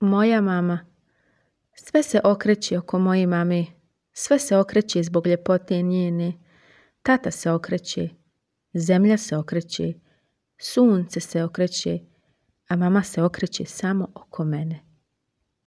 Moja mama. Sve se okreći oko moje mami, Sve se okreći zbog ljepote njene. Tata se okreći. Zemlja se okreći. Sunce se okreći. A mama se okreći samo oko mene.